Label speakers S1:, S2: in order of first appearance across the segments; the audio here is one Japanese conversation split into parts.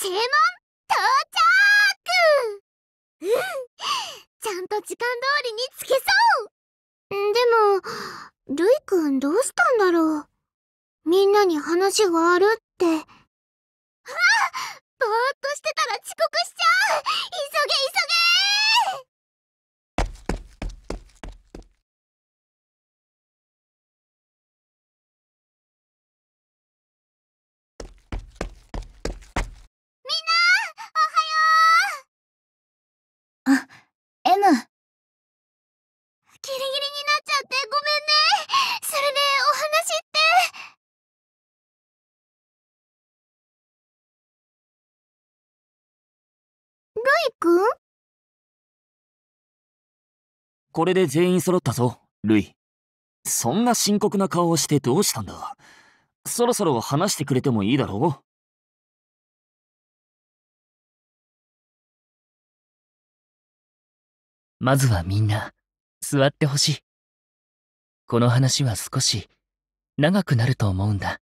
S1: 正門到着うんちゃんと時間通りに着けそうでもるいくんどうしたんだろうみんなに話があるってあっ
S2: くん
S3: これで全員揃ったぞ、ルイ。そんな深刻な顔をしてどうしたんだそろそろ話してくれてもいいだろう
S2: まずはみんな、座ってほしい。この話は少し、長くなると思うんだ。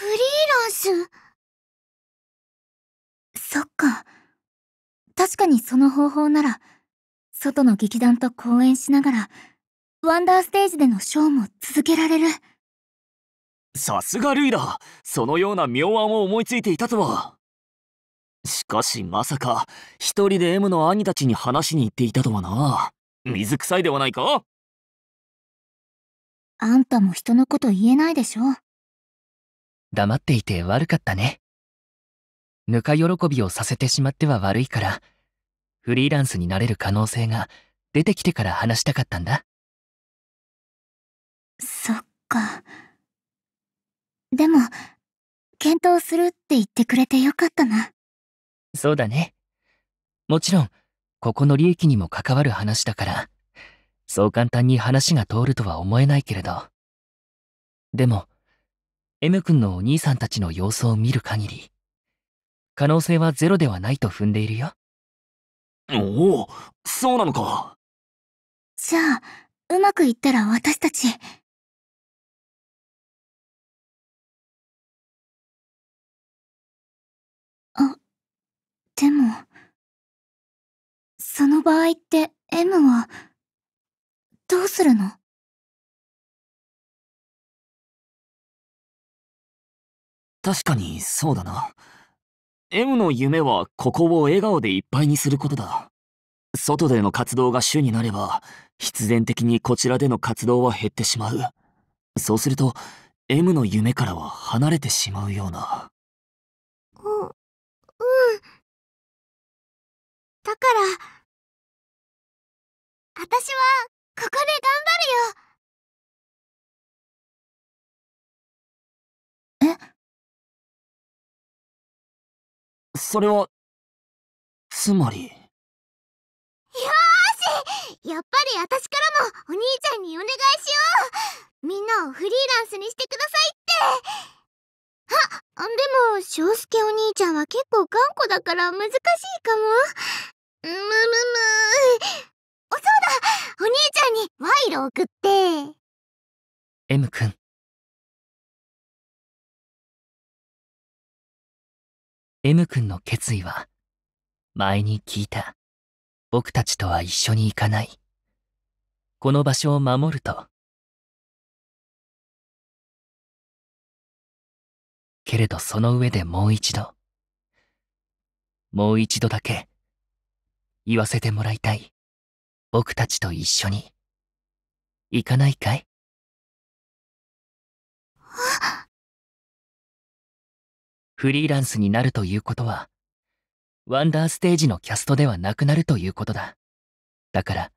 S2: フリー
S4: ランスそっか。確かにその方法なら、外の劇団と公演しながら、ワンダーステージでのショーも続けられる。
S1: さすがルイだ。そ
S3: のような妙案を思いついていたとは。しかしまさか、一人で M の兄たちに話しに行っていたとはな。水臭いではないか
S4: あんたも人のこと言えないでしょ
S3: 黙っていて悪かったね。ぬか喜びをさせてしまっては悪いから、フリーランスになれる可能性が出てきてから話したかったんだ。そっか。でも、
S4: 検討するって言ってくれてよかったな。
S3: そうだね。もちろん、ここの利益にも関わる話だから、そう簡単に話が通るとは思えないけれど。でも、M 君のお兄さんたちの様子を見る限り、可能性はゼロではないと踏んでいるよ。
S2: おお、そうなの
S3: か。じゃあ、うまくいっ
S2: たら私たち。あ、でも、その場合って M は、どうするの
S3: 確かにそうだな。M の夢はここを笑顔でいっぱいにすることだ。外での活動が主になれば、必然的にこちらでの活動は減ってしまう。そうすると、M の夢からは離れてしまうような。う、うん。
S2: だから、私は、ここで頑張るよそれは、つまり。よ
S1: しやっぱり私からもお兄ちゃんにお願いしようみんなをフリーランスにしてくださいってあ、でも、翔助お兄ちゃんは結構頑固だから難しいかも。むむむお、そうだお兄ちゃんに賄賂送っ
S2: て。M 君。
S3: M 君の決意は、前に聞いた。僕たちとは一緒に行かない。この場所を守ると。けれどその上でもう一度、もう一度だけ、言わせてもらいたい。僕たちと一緒に、
S2: 行かないかい
S3: フリーランスになるということは、ワンダーステージのキャストではなくなるということだ。だから、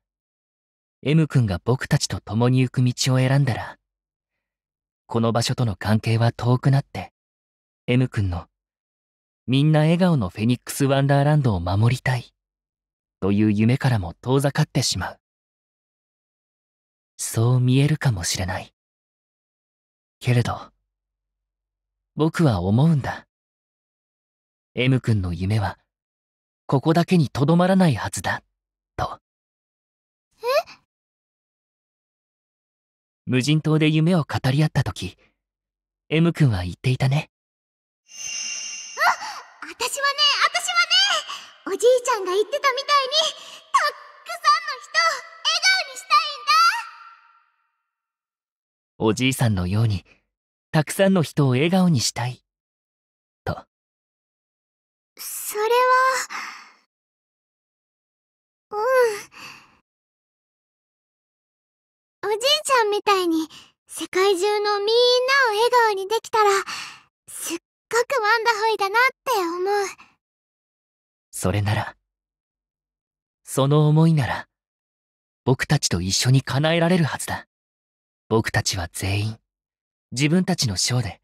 S3: M 君が僕たちと共に行く道を選んだら、この場所との関係は遠くなって、M 君の、みんな笑顔のフェニックス・ワンダーランドを守りたい、という夢からも遠ざかってしまう。そう見えるかもしれない。けれど、僕は思うんだ。M 君の夢は、ここだけにとどまらないはずだ、と。え無人島で夢を語り合った時、M 君は言っていたね。あ、私
S1: はね、私はね、おじいちゃんが言ってたみたいに、たっくさんの人、を笑顔にしたいん
S3: だおじいさんのように、たくさんの人を笑顔にしたい。
S2: それ
S1: は、うん。おじいちゃんみたいに世界中のみんなを笑顔にできたら、すっごくワンダホイだなって思う。
S3: それなら、その思いなら、僕たちと一緒に叶えられるはずだ。僕たちは全員、自分たちのショーで、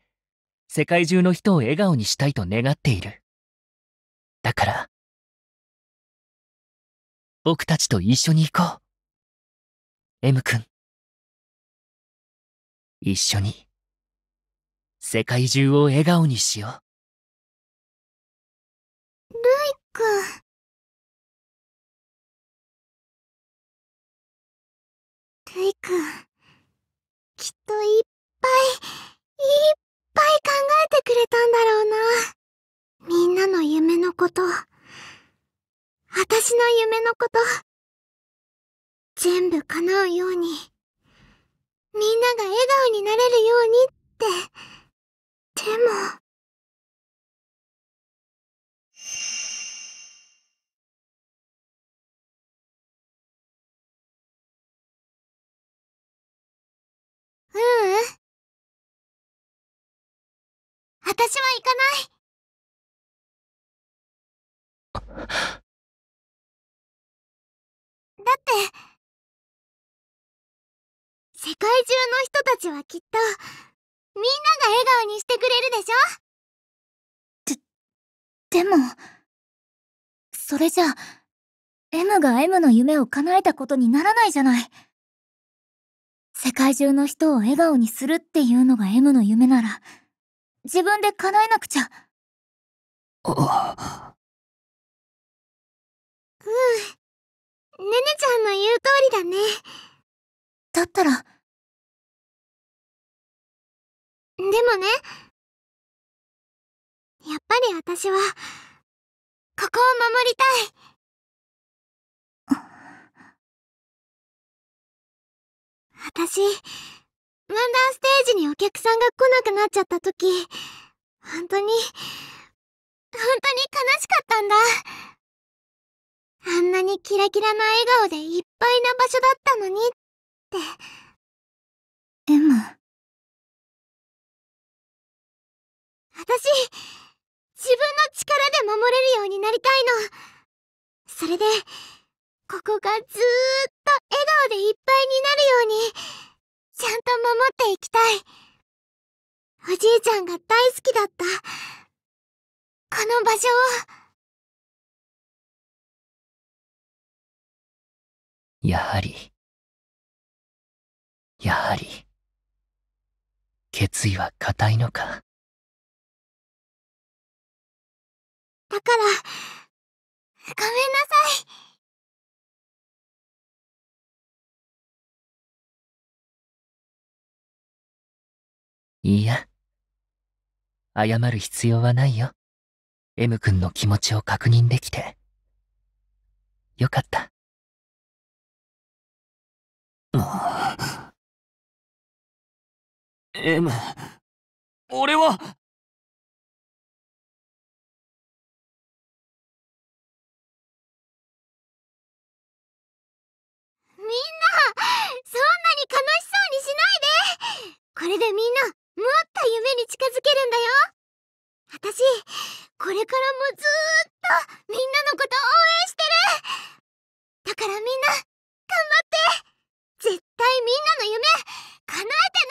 S3: 世界中の人を笑顔にしたいと願っている。だから。
S2: 僕たちと一緒に行こう。M 君。一緒に、世界中を笑顔にしよう。ルイ君。ルイ君。
S1: こと、私の夢のこと、全部叶うように、みんなが笑顔になれるようにって、でも、
S2: ううん。私は行かない。だって
S1: 世界中の人たちはきっとみんなが笑顔にしてくれるで
S2: しょで、でも、それじゃあ、
S4: M が M の夢を叶えたことにならないじゃない。世界中の人を笑顔にするっていうのが M の夢なら、自分で叶えなくちゃ。
S2: あうんねねちゃんの言う通りだねだったらでもねやっぱり私はここを守りたい
S1: 私、ワンダーステージにお客さんが来なくなっちゃった時、本当に、本当に悲しかったんだ。あんなにキラキラな笑顔でいっぱいな場所だったのにっ
S2: て。ム。私、
S1: 自分の力で守れるようになりたいの。それで、ここがずーっと笑顔でいっぱいになるように、ちゃんと守っていきたい。おじいちゃんが大好きだっ
S2: た。この場所を。やはり、やはり、決意は固いのか。だから、ごめんなさい。いや、謝る必要はないよ。M 君の気持ちを確認できて。よかった。M 俺はみんなそんなに悲し
S1: そうにしないでこれでみんなもっと夢に近づけるんだよ私これからもずーっとみんなのこと応援してるだからみんな頑張って絶対みん
S2: なの夢叶えてね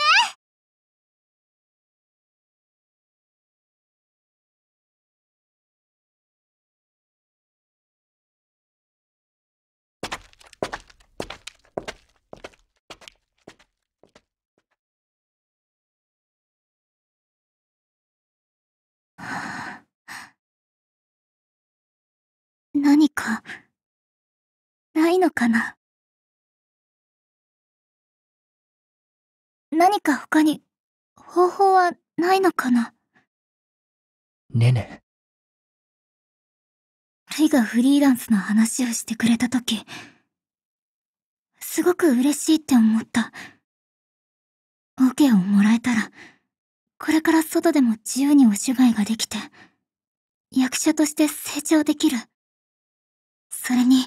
S2: 何かないのかな何か他に方法はないのかなねね。ルイがフリーランスの話
S4: をしてくれた時、すごく嬉しいって思った。o ケをもらえたら、これから外でも自由にお芝居ができて、役者として成長できる。それに、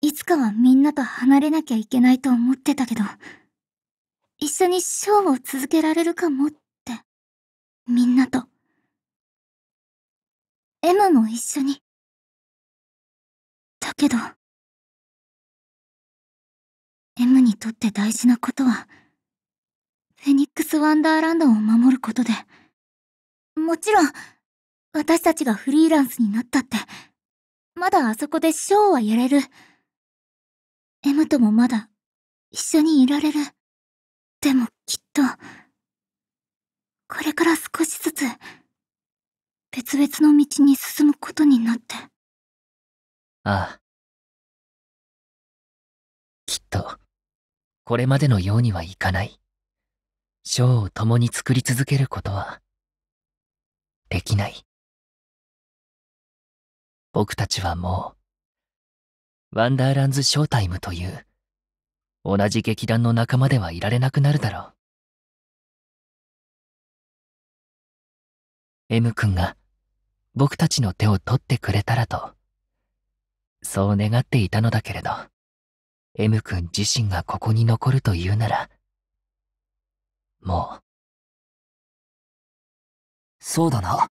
S4: いつかはみんなと離れなきゃいけないと思ってたけど、一緒にショーを続けられるかもって、みんな
S2: と。エムも一緒に。だけど、M にとって大事な
S4: ことは、フェニックス・ワンダーランドを守ることで、もちろん、私たちがフリーランスになったって、まだあそこでショーはやれる。M ともまだ一緒にいられる。でもきっと、これから少しずつ、
S2: 別々の道に進むことになって。ああ。
S3: きっと、これまでのようにはいかない。章を共に作り続けることは、できない。僕たちはもう、ワンダーランズショータイムという同じ劇団の仲間ではいられなくなるだろう。M 君が僕たちの手を取ってくれたらと、そう願っていたのだけれど、M 君自身がここに残るとい
S2: うなら、もう。
S3: そうだな。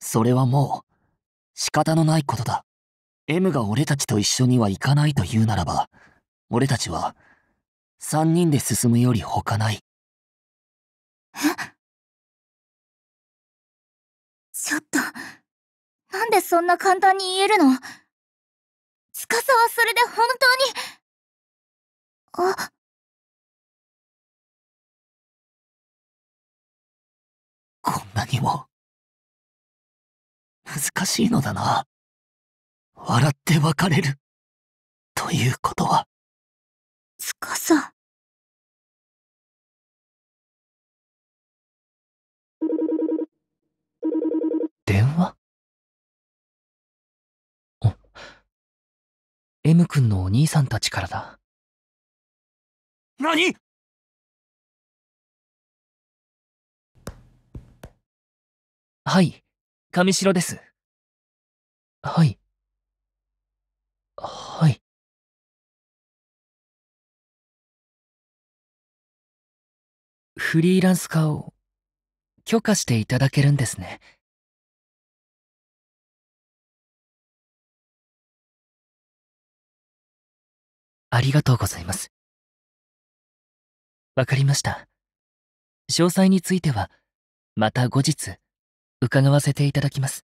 S3: それはもう仕方のないことだ。M が俺たちと一緒には行かないと言うならば、俺たちは、三人で進むより他ない。え
S2: ちょっと、なんでそんな簡単に言えるの司はそれで本当に、あ、こんなにも、難しいのだな。笑って別れる。ということは。つかさ。電話 ?M 君のお兄さんたちからだ。何はい、上城です。はい。はい。フリーランス化を許可していただけるんですね。ありがとうございます。わかりました。詳細については、また後日、伺わせていただきます。